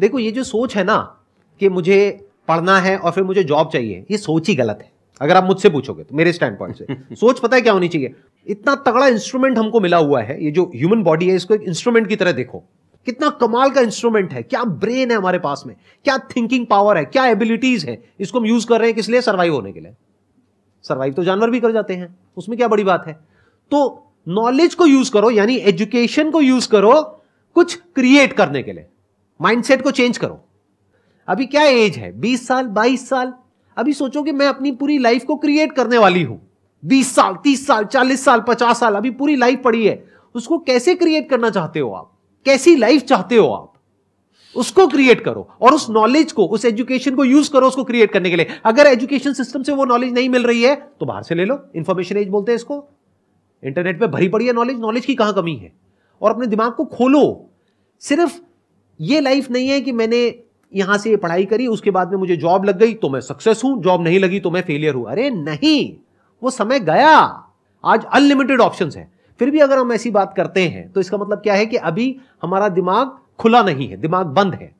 देखो ये जो सोच है ना कि मुझे पढ़ना है और फिर मुझे जॉब चाहिए ये सोच ही गलत है अगर आप मुझसे पूछोगे तो मेरे स्टैंड पॉइंट से सोच पता है क्या होनी चाहिए इतना तगड़ा इंस्ट्रूमेंट हमको मिला हुआ है ये जो ह्यूमन बॉडी है इसको एक इंस्ट्रूमेंट की तरह देखो कितना कमाल का इंस्ट्रूमेंट है क्या ब्रेन है हमारे पास में क्या थिंकिंग पावर है क्या एबिलिटीज है इसको हम यूज कर रहे हैं किस लिए सर्वाइव होने के लिए सर्वाइव तो जानवर भी कर जाते हैं उसमें क्या बड़ी बात है तो नॉलेज को यूज करो यानी एजुकेशन को यूज करो कुछ क्रिएट करने के लिए माइंडसेट को चेंज करो अभी क्या एज है 20 साल 22 साल अभी सोचो कि मैं अपनी पूरी लाइफ को क्रिएट करने वाली हूं 20 साल 30 साल 40 साल 50 साल अभी पूरी लाइफ पड़ी है उसको कैसे क्रिएट करना चाहते हो आप कैसी लाइफ चाहते हो आप उसको क्रिएट करो और उस नॉलेज को उस एजुकेशन को यूज करो उसको क्रिएट करने के लिए अगर एजुकेशन सिस्टम से वो नॉलेज नहीं मिल रही है तो बाहर से ले लो इंफॉर्मेशन एज बोलते हैं इसको इंटरनेट पे भरी पड़ी है नॉलेज नॉलेज की कहां कमी है और अपने दिमाग को खोलो सिर्फ ये लाइफ नहीं है कि मैंने यहां से ये पढ़ाई करी उसके बाद में मुझे जॉब लग गई तो मैं सक्सेस हूं जॉब नहीं लगी तो मैं फेलियर हूं अरे नहीं वो समय गया आज अनलिमिटेड ऑप्शन है फिर भी अगर हम ऐसी बात करते हैं तो इसका मतलब क्या है कि अभी हमारा दिमाग खुला नहीं है दिमाग बंद है